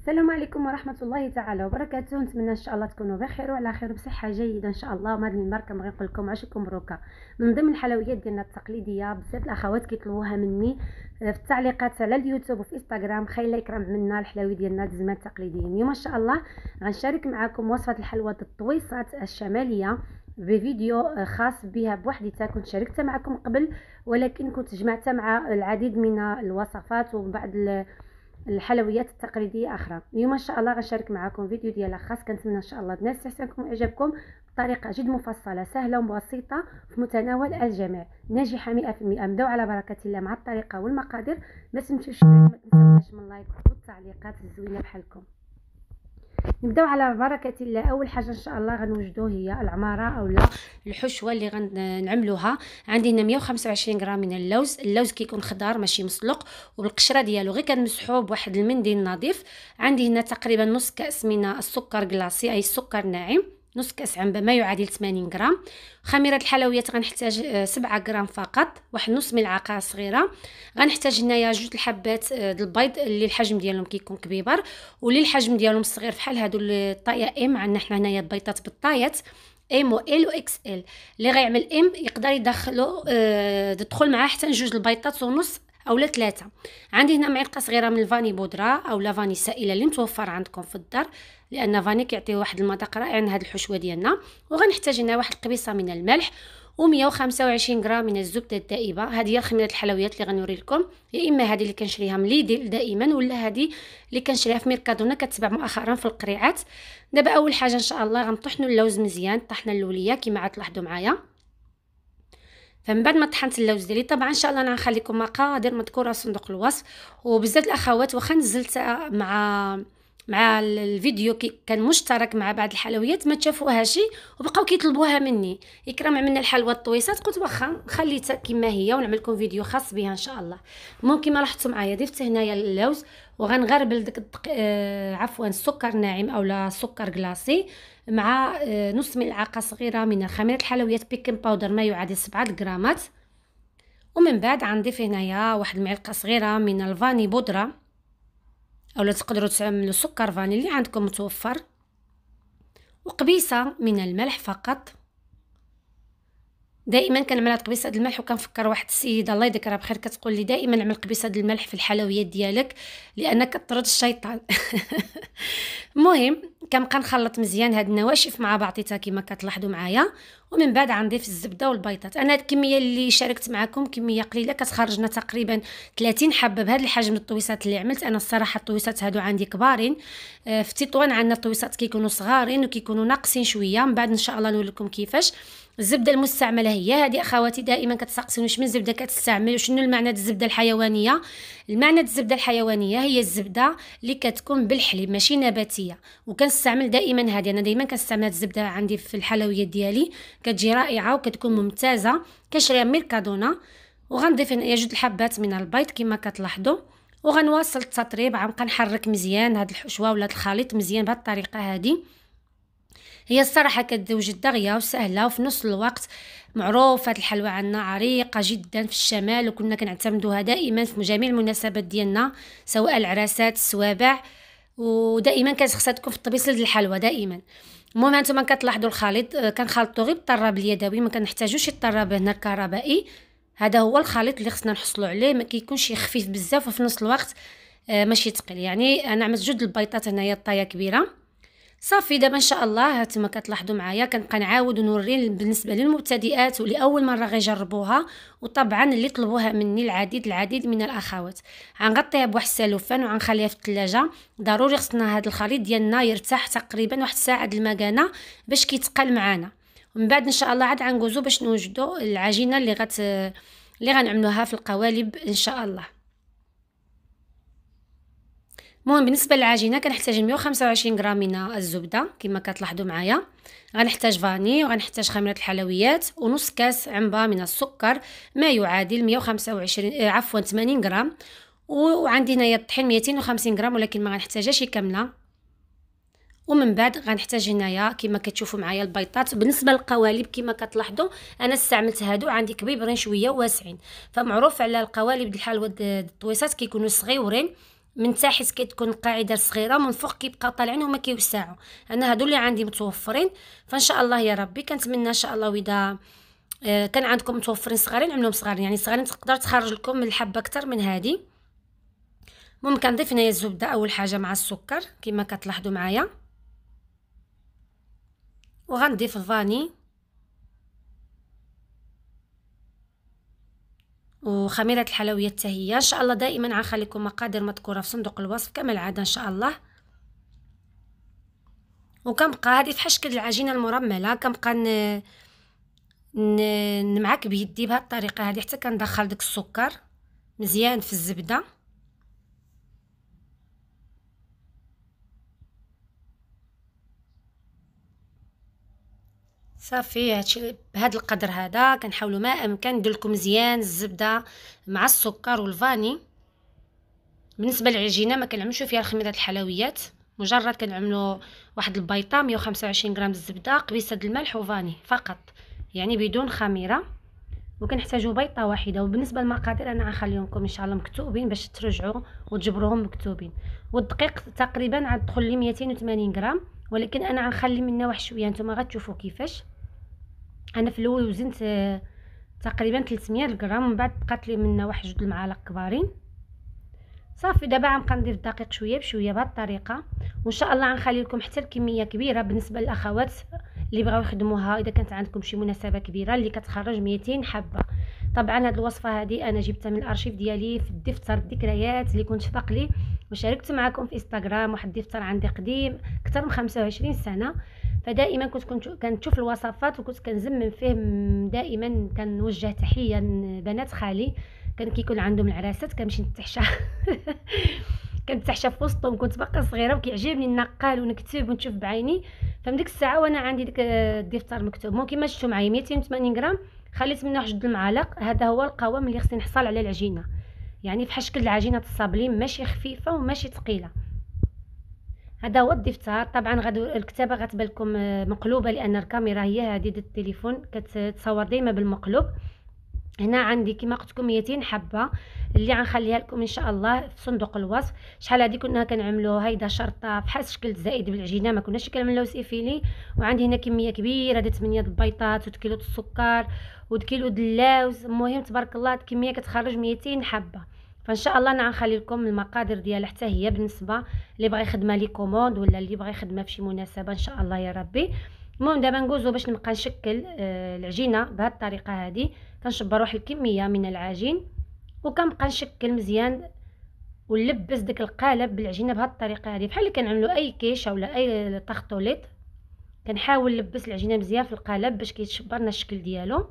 السلام عليكم ورحمه الله تعالى وبركاته نتمنى ان شاء الله تكونوا بخير وعلى خير بصحه جيده ان شاء الله وهذه الماركه بغي نقول لكم عشكم مبروكه من ضمن الحلويات ديالنا التقليديه بزاف الاخوات كيطلبوها مني آه، في التعليقات على اليوتيوب وفي انستغرام خيلا يكرم منا الحلاوي ديالنا الزمان التقليديين اليوم ان شاء الله غنشارك معكم وصفه الحلوى الطويصات الشماليه بفيديو آه، خاص بها بوحدتها كنت شاركتها معكم قبل ولكن كنت جمعتها مع العديد من الوصفات وبعض الحلويات التقليديه اخرى اليوم ان شاء الله غنشارك معكم فيديو ديال خاص كنتمنى ان شاء الله تنال استحسانكم واعجابكم بطريقه جد مفصله سهله وبسيطه في متناول الجميع ناجحه مئة في المئة نبداو على بركه الله مع الطريقه والمقادير ما تنسوش من اللايك والتعليقات الزوينه بحالكم نبداو على بركه الله اول حاجه ان شاء الله غنوجدو هي العماره اولا الحشوه اللي غنعملوها عندي هنا 125 غرام من اللوز اللوز كيكون خضار ماشي مسلوق والقشره ديالو غير كنمسحو بواحد المنديل نظيف عندي هنا تقريبا نص كاس من السكر كلاصي اي السكر ناعم نص كاس عنبه ما يعادل 80 غرام خميره الحلويات غنحتاج 7 آه، غرام فقط واحد نص ملعقه صغيره غنحتاج هنايا جوج الحبات آه، البيض اللي الحجم ديالهم كيكون كبيبر واللي الحجم ديالهم صغير فحال هادو الطايه ام عندنا حنا هنايا البيضات بالطايات ام و ال و اكس ال اللي غيعمل ام يقدر يدخلو آه، تدخل معاه حتى جوج البيضات ونص اولا ثلاثه عندي هنا معلقه صغيره من الفاني بودره اولا فاني سائله اللي متوفر عندكم في الدار لان فاني كيعطي واحد المذاق رائع لهاد الحشوه ديالنا وغنحتاج هنا واحد القبيصه من الملح و125 غرام من الزبده الدائبه هذه هي الخميره الحلويات اللي غنوري لكم يا اما هذه اللي كنشريها من ليديل دائما ولا هذه اللي كنشريها في ميركادونا كتباع مؤخرا في القريعات دابا اول حاجه ان شاء الله غنطحنوا اللوز مزيان الطحنه الاوليه كما غتلاحظوا معايا فمن بعد ما طحنت اللوز ديالي طبعا ان شاء الله انا غنخليكم مقادير مذكوره في صندوق الوصف وبزاف الاخوات واخا نزلت مع مع الفيديو كي كان مشترك مع بعض الحلويات ما شي وبقاو كيطلبوها مني يكرم عملنا الحلوى الطويسات قلت واخا خليتها كما هي ونعمل لكم فيديو خاص بها ان شاء الله المهم كما لاحظتوا معايا ضفت هنايا اللوز وغنغربل داك آه عفوا السكر ناعم اولا سكر كلاصي مع آه نص ملعقه صغيره من خميره الحلويات بيكن باودر ما يعادل 7 غرامات ومن بعد غنضيف هنايا واحد المعلقه صغيره من الفاني بودره اولا تقدروا تعملوا سكر فاني اللي عندكم متوفر وقبيصه من الملح فقط دائما كنعمل هاد قبيصه الملح وكنفكر واحد السيده الله يذكرها بخير كتقول لي دائما عمل قبيصه الملح في الحلويات ديالك لان كطرد الشيطان المهم كنبقى نخلط مزيان هاد النواشف مع بعضيتها كما كتلاحظوا معايا ومن بعد غنضيف الزبده والبيضات انا هاد الكميه اللي شاركت معكم كميه قليله كتخرجنا تقريبا 30 حبه بهذا الحجم الطويسات اللي عملت انا الصراحه الطويسات هادو عندي كبارين آه، في تطوان عندنا الطويسات كيكونوا صغارين وكيكونوا ناقصين شويه من بعد ان شاء الله نوريكم كيفاش الزبده المستعمله هي هذه اخواتي دائما كتسقسوني شمن زبده كتستعمل وشنو المعنى الزبده الحيوانيه المعنى الزبده الحيوانيه هي الزبده اللي كتكون بالحليب ماشي نباتيه وكنستعمل دائما هذه انا دائما كنستعمل الزبده عندي في الحلويات ديالي كتجي رائعه وكتكون ممتازه كنشريها من ميركادونا وغنضيف هنا جوج الحبات من البيض كما كتلاحظوا وغنواصل التطريب عم كنحرك مزيان هاد الحشوه ولا الخليط مزيان بهاد الطريقه هذه هي الصراحة كتزوج الدغية وسهلة وفي نص الوقت معروفة الحلوى عندنا عريقة جدا في الشمال وكنا كنعتمدوها دائما في جميع المناسبات ديالنا سواء العراسات السوابع ودائما كتخصها تكون في الطبيس ديال الحلوى دائما المهم هانتوما كتلاحظوا الخليط آه، كنخلطو غير بالطراب اليدوي ما كنحتاجوش الطراب هنا الكهربائي هذا هو الخليط اللي خصنا نحصلوا عليه ما كيكونش خفيف بزاف وفي نص الوقت آه، ماشي ثقيل يعني انا عملت جوج البيضات هنايا طايه كبيره صافي دابا ان شاء الله هانتوما كتلاحظوا معايا كنبقى نعاود ونوري بالنسبه للمبتدئات ولاول مره غيجربوها وطبعا اللي طلبوها مني العديد العديد من الاخوات غنغطيها بواحد السلوفان وغنخليها في الثلاجه ضروري خصنا هذا الخليط ديالنا يرتاح تقريبا واحد الساعه د المكانه باش كيتقل معانا ومن بعد ان شاء الله عاد غنغوزو باش نوجدو العجينه اللي غت اللي غنعملوها في القوالب ان شاء الله المهم بالنسبه للعجينه كنحتاج 125 غرام من الزبده كما كتلاحظوا معايا غنحتاج فاني وغنحتاج خميره الحلويات ونص كاس عنبه من السكر ما يعادل 125 آه، عفوا 80 غرام وعندي هنايا الطحين 250 غرام ولكن ما غنحتاجهاش كامله ومن بعد غنحتاج هنايا كما كتشوفوا معايا البيضات بالنسبه للقوالب كما كتلاحظوا انا استعملت هادو عندي كبيبرين شويه واسعين فمعروف على القوالب د الحلوى الطويسات كيكونوا صغيورين من تحت كتكون القاعده صغيره من فوق كيبقى طالعين وما كيوسعوا انا هادو اللي عندي متوفرين فان شاء الله يا ربي كنتمنى ان شاء الله واذا آه، كان عندكم متوفرين صغارين عملهم صغارين يعني صغارين تقدر تخرج لكم الحبه اكثر من هذه ممكن نضيف هنايا الزبده اول حاجه مع السكر كما كتلاحظوا معايا وغنضيف الفاني وخميرة الحلويات هي إن شاء الله دائما غنخليكم مقادير مذكورة في صندوق الوصف كما العادة إن شاء الله وكنبقى هذه فحال شكل العجينة المرملة كنبقى ن... ن... نمعك بيدي بهاد الطريقة هذه حتى كندخل داك السكر مزيان في الزبدة صافي هادشي بهاد القدر هذا كنحاولوا ما امكن ندير لكم مزيان الزبده مع السكر والفاني بالنسبه للعجينه ما كنعملوش فيها الخميره الحلويات مجرد كنعملوا واحد البيطه 125 غرام الزبده قبيصه الملح وفاني فقط يعني بدون خميره وكنحتاجوا بيطه واحده وبالنسبه للمقادير انا غنخليهم لكم ان شاء الله مكتوبين باش ترجعوا وتجبروهم مكتوبين والدقيق تقريبا غتدخل لي 280 غرام ولكن انا غنخلي منها واحد شويه نتوما غتشوفوا كيفاش انا في الاول وزنت آه، تقريبا 300 غرام من بعد بقات لي منها واحد جوج المعالق كبارين صافي دابا غنبقى ندير الدقيق شويه بشويه بهذه الطريقه وان شاء الله غنخلي لكم حتى الكميه كبيره بالنسبه للاخوات اللي بغاو يخدموها اذا كانت عندكم شي مناسبه كبيره اللي كتخرج 200 حبه طبعا هاد الوصفه هذه انا جبتها من الارشيف ديالي في الدفتر الذكريات اللي كنت فاق لي وشاركت معكم في انستغرام واحد الدفتر عندي قديم اكثر من 25 سنه فدائما كنت كنشوف الوصفات وكنت كنزمن فيهم دائما كنوجه تحيه لبنات خالي كان كيكون عندهم العراسات كنمشي نتحشى كنتحشى في وسطهم كنت باقا صغيره وكيعجبني نقال ونكتب ونشوف بعيني فمن ديك الساعه وانا عندي ديك الدفتر مكتوب ممكن ما شفتو معايا 280 غرام خليت منه واحد المعالق هذا هو القوام اللي خصني نحصل على العجينه يعني فحال شكل العجينه الصابلين ماشي خفيفه وماشي ثقيله هذا هو الدفتر طبعا غادو الكتابه غتبان لكم آه، مقلوبه لان الكاميرا هي هذه ديال التليفون كتصور ديما بالمقلوب هنا عندي كما قلت لكم 200 حبه اللي غنخليها لكم ان شاء الله في صندوق الوصف شحال هذه كنا كنعملوها هيدا شرطه بحال شكل زائد بالعجينه ما كناش كنعملوها سيفيلي وعندي هنا كميه كبيره ديال 8 البيضات و كيلو السكر و كيلو د اللوز المهم تبارك الله الكميه كتخرج 200 حبه فان شاء الله انا غنخلي لكم المقادير ديالها حتى هي بالنسبه اللي بغى يخدمها لي كوموند ولا اللي بغى يخدمها فشي مناسبه ان شاء الله يا ربي المهم دابا ندوزو باش نبقى نشكل آه العجينه بهاد الطريقه هذه كنشبر واحد الكميه من العجين وكنبقى نشكل مزيان ونلبس داك القالب بالعجينه بهاد الطريقه هذه بحال اللي كنعملو اي كيش ولا اي تخطوليط كنحاول نلبس العجينه مزيان في القالب باش كيتشبرنا الشكل ديالو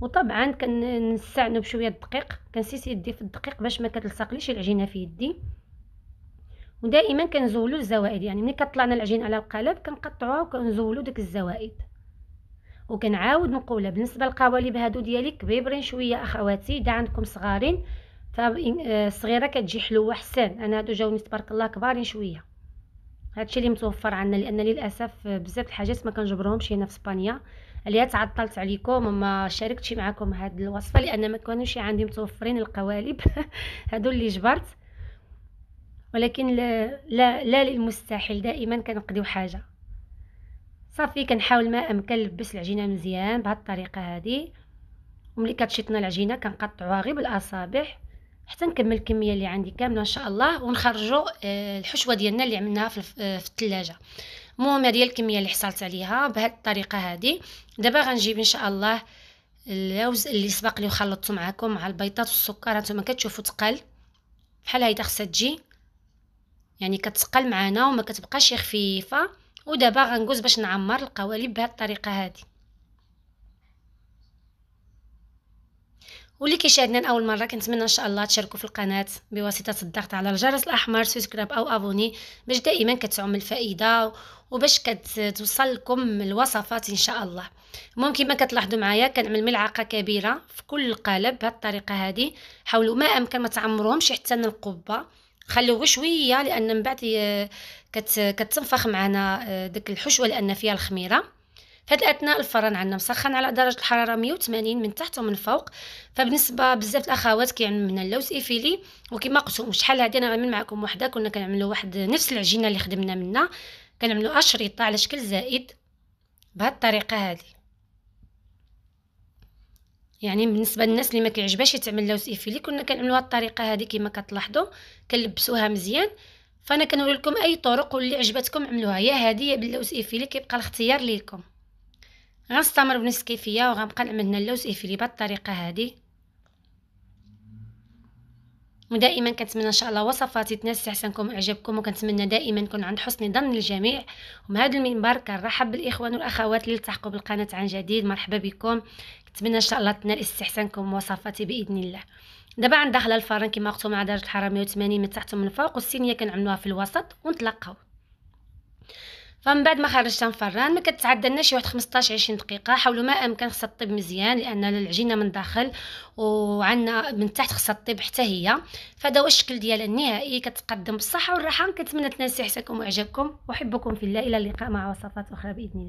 وطبعا كنستعنوا بشويه الدقيق كنسيس يدي في الدقيق باش ما كتلصقليش العجينه في يدي ودائما كنزولوا الزوائد يعني ملي كطلعنا العجين على القالب كنقطعوها وكنزولوا داك الزوائد وكنعاود نقولها بالنسبه للقوالب هادو ديالي كبيبرين شويه اخواتي اذا عندكم صغارين فالصغيره آه، كتجي حلوه حسن انا هادو جاوني تبارك الله كبارين شويه هادشي اللي متوفر عندنا لان للاسف بزاف الحاجات ما كنجبرهمش هنا في اسبانيا اللي تعطلت عليكم وما شاركتش معكم هاد الوصفه لان ما كانوش عندي متوفرين القوالب هادو اللي جبرت ولكن لا لا, لا للمستحيل دائما كنقضيو حاجه صافي كنحاول ما امكن نلبس العجينه مزيان بهاد الطريقه هذه وملي كتشيطنا العجينه كنقطعوها غير بالاصابع حتى نكمل الكميه اللي عندي كامله ان شاء الله ونخرجوا آه، الحشوه ديالنا اللي عملناها في الثلاجه آه، المهم هذه الكميه اللي حصلت عليها بهذه الطريقه هذه دابا غنجيب ان شاء الله اللوز اللي سبق لي وخلطته معكم مع البيضات والسكر هانتوما كتشوفوا تقل بحال هيدا خصها تجي يعني كتقل معنا وما كتبقاش خفيفه ودابا غنجوز باش نعمر القوالب بهذه الطريقه هذه واللي كيشاهدنا لاول مره كنتمنى ان شاء الله تشاركوا في القناه بواسطه الضغط على الجرس الاحمر سبسكرايب او ابوني باش دائما كتعم الفائده وباش كتوصلكم الوصفات ان شاء الله ممكن ما كتلاحظوا معايا كنعمل ملعقه كبيره في كل قالب بهذه الطريقه هذه حاولوا ما امكن ما تعمروهمش حتى القبه خلوه شويه لان من بعد آه، كتنفخ معنا آه، ديك الحشوه لان فيها الخميره هاد الاثناء الفرن عندنا مسخن على درجه الحراره 180 من تحت ومن فوق فبالنسبه بزاف الاخوات كيعملوا من اللوز ايفيلي وكما قلتو شحال هادي انا غنعمل معكم وحده كنا كنعملوا واحد نفس العجينه اللي خدمنا منها كنعملوا اشرطه على شكل زائد بهاد الطريقه هذه يعني بالنسبه للناس اللي ما كيعجبهاش يتعمل لوز ايفيلي كنا كنعملوها الطريقه هذه كما كتلاحظوا كنلبسوها مزيان فانا كنوري لكم اي طرق واللي عجبتكم عملوها يا هادي يا باللوز ايفيلي كيبقى الاختيار ليكم غنستمر بنفس الكيفيه وغنبقى نعمل لنا اللوز بهذه الطريقه هذه ودائما كنتمنى ان شاء الله وصفاتي تنال استحسانكم واعجابكم وكنتمنى دائما نكون عند حسن ظن الجميع ومن هذا المنبر كنرحب بالاخوان والاخوات اللي التحقوا بالقناه عن جديد مرحبا بكم كنتمنى ان شاء الله تنال استحسانكم وصفاتي باذن الله دابا عند داخل الفرن كما قلتوا مع درجه الحراره 180 من تحت ومن فوق والصينيه كنعملوها في الوسط ونتلاقاو فمن بعد ما خرجتها من الفران ما كتعدى شي واحد 15 20 دقيقه حاولوا ما امكن خصها طيب مزيان لان العجينه من داخل وعندنا من تحت خصها طيب حتى هي فهذا هو الشكل ديالها النهائي كتقدم بالصحه والراحه كنتمنى تنال احساسكم واعجابكم وحبكم في الله الى اللقاء مع وصفات اخرى باذن الله